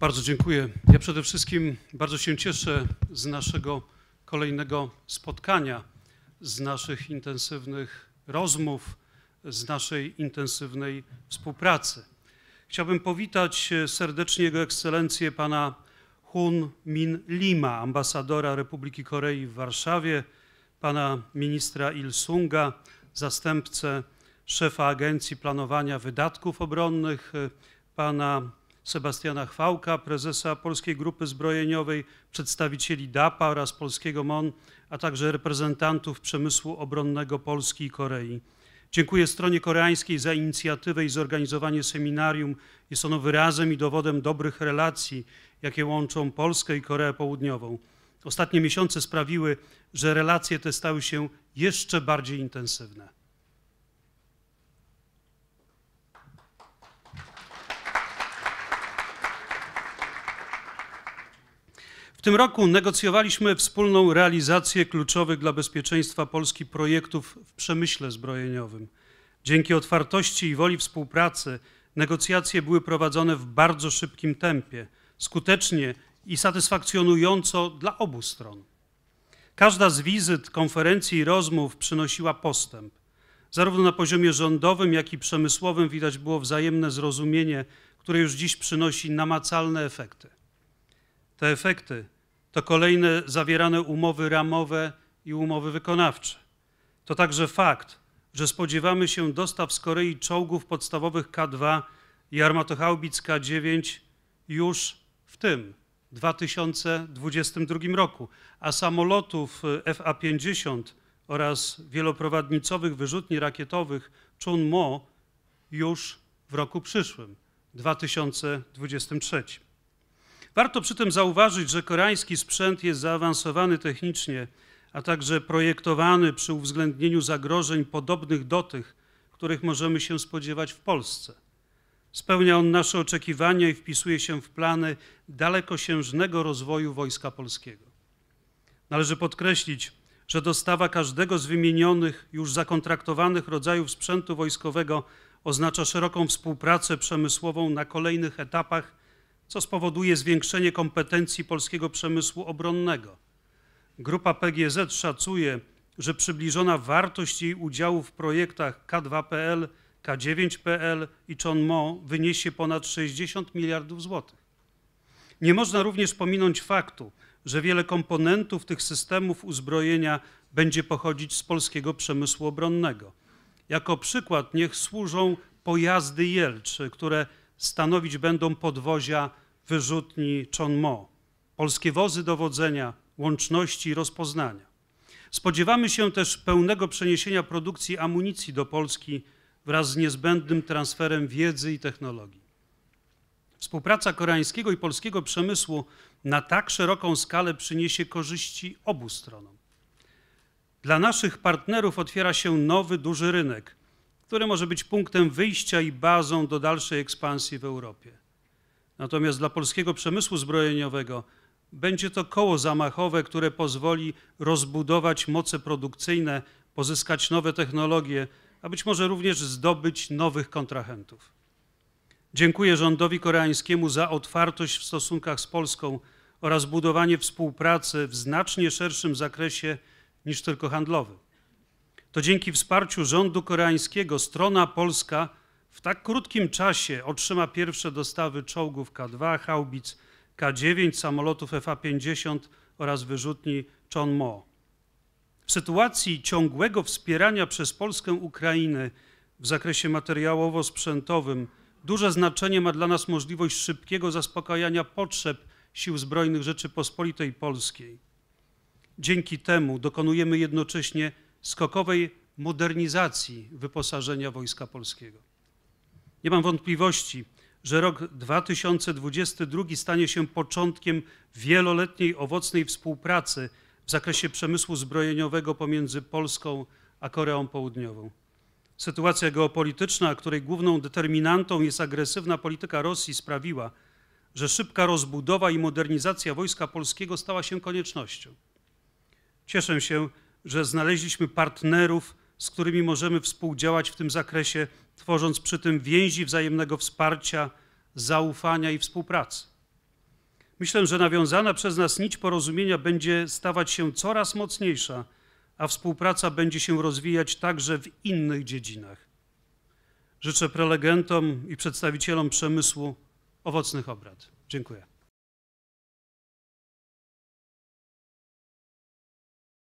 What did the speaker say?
Bardzo dziękuję. Ja przede wszystkim bardzo się cieszę z naszego kolejnego spotkania, z naszych intensywnych rozmów, z naszej intensywnej współpracy. Chciałbym powitać e, serdecznie Jego Ekscelencję pana Hun Min Lima, ambasadora Republiki Korei w Warszawie, pana ministra Il Sunga, zastępcę szefa Agencji Planowania Wydatków Obronnych, e, pana Sebastiana Chwałka, prezesa Polskiej Grupy Zbrojeniowej, przedstawicieli DAPA oraz polskiego MON, a także reprezentantów przemysłu obronnego Polski i Korei. Dziękuję stronie koreańskiej za inicjatywę i zorganizowanie seminarium. Jest ono wyrazem i dowodem dobrych relacji, jakie łączą Polskę i Koreę Południową. Ostatnie miesiące sprawiły, że relacje te stały się jeszcze bardziej intensywne. tym roku negocjowaliśmy wspólną realizację kluczowych dla bezpieczeństwa Polski projektów w przemyśle zbrojeniowym. Dzięki otwartości i woli współpracy negocjacje były prowadzone w bardzo szybkim tempie, skutecznie i satysfakcjonująco dla obu stron. Każda z wizyt, konferencji i rozmów przynosiła postęp. Zarówno na poziomie rządowym, jak i przemysłowym widać było wzajemne zrozumienie, które już dziś przynosi namacalne efekty. Te efekty to kolejne zawierane umowy ramowe i umowy wykonawcze. To także fakt, że spodziewamy się dostaw z Korei czołgów podstawowych K2 i armatochaubic K9 już w tym 2022 roku, a samolotów e, FA-50 oraz wieloprowadnicowych wyrzutni rakietowych Chun-Mo już w roku przyszłym, 2023. Warto przy tym zauważyć, że koreański sprzęt jest zaawansowany technicznie, a także projektowany przy uwzględnieniu zagrożeń podobnych do tych, których możemy się spodziewać w Polsce. Spełnia on nasze oczekiwania i wpisuje się w plany dalekosiężnego rozwoju Wojska Polskiego. Należy podkreślić, że dostawa każdego z wymienionych już zakontraktowanych rodzajów sprzętu wojskowego oznacza szeroką współpracę przemysłową na kolejnych etapach co spowoduje zwiększenie kompetencji polskiego przemysłu obronnego. Grupa PGZ szacuje, że przybliżona wartość jej udziału w projektach K2PL, K9PL i Chonmo wyniesie ponad 60 miliardów złotych. Nie można również pominąć faktu, że wiele komponentów tych systemów uzbrojenia będzie pochodzić z polskiego przemysłu obronnego. Jako przykład niech służą pojazdy jelcze, które stanowić będą podwozia wyrzutni Chonmo, polskie wozy dowodzenia, łączności i rozpoznania. Spodziewamy się też pełnego przeniesienia produkcji amunicji do Polski wraz z niezbędnym transferem wiedzy i technologii. Współpraca koreańskiego i polskiego przemysłu na tak szeroką skalę przyniesie korzyści obu stronom. Dla naszych partnerów otwiera się nowy, duży rynek, który może być punktem wyjścia i bazą do dalszej ekspansji w Europie. Natomiast dla polskiego przemysłu zbrojeniowego będzie to koło zamachowe, które pozwoli rozbudować moce produkcyjne, pozyskać nowe technologie, a być może również zdobyć nowych kontrahentów. Dziękuję rządowi koreańskiemu za otwartość w stosunkach z Polską oraz budowanie współpracy w znacznie szerszym zakresie niż tylko handlowy. To dzięki wsparciu rządu koreańskiego strona polska w tak krótkim czasie otrzyma pierwsze dostawy czołgów K-2, haubic K-9, samolotów FA-50 oraz wyrzutni Chonmo. W sytuacji ciągłego wspierania przez Polskę Ukrainy w zakresie materiałowo-sprzętowym duże znaczenie ma dla nas możliwość szybkiego zaspokajania potrzeb Sił Zbrojnych Rzeczypospolitej Polskiej. Dzięki temu dokonujemy jednocześnie skokowej modernizacji wyposażenia Wojska Polskiego. Nie mam wątpliwości, że rok 2022 stanie się początkiem wieloletniej owocnej współpracy w zakresie przemysłu zbrojeniowego pomiędzy Polską a Koreą Południową. Sytuacja geopolityczna, której główną determinantą jest agresywna polityka Rosji, sprawiła, że szybka rozbudowa i modernizacja wojska polskiego stała się koniecznością. Cieszę się, że znaleźliśmy partnerów, z którymi możemy współdziałać w tym zakresie tworząc przy tym więzi wzajemnego wsparcia, zaufania i współpracy. Myślę, że nawiązana przez nas nić porozumienia będzie stawać się coraz mocniejsza, a współpraca będzie się rozwijać także w innych dziedzinach. Życzę prelegentom i przedstawicielom przemysłu owocnych obrad. Dziękuję.